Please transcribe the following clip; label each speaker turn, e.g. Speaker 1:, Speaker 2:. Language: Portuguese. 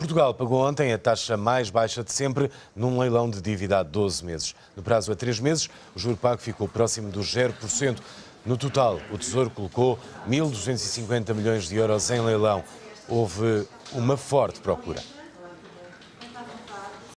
Speaker 1: Portugal pagou ontem a taxa mais baixa de sempre num leilão de dívida há 12 meses. No prazo a 3 meses, o juro pago ficou próximo do 0%. No total, o Tesouro colocou 1.250 milhões de euros em leilão. Houve uma forte procura.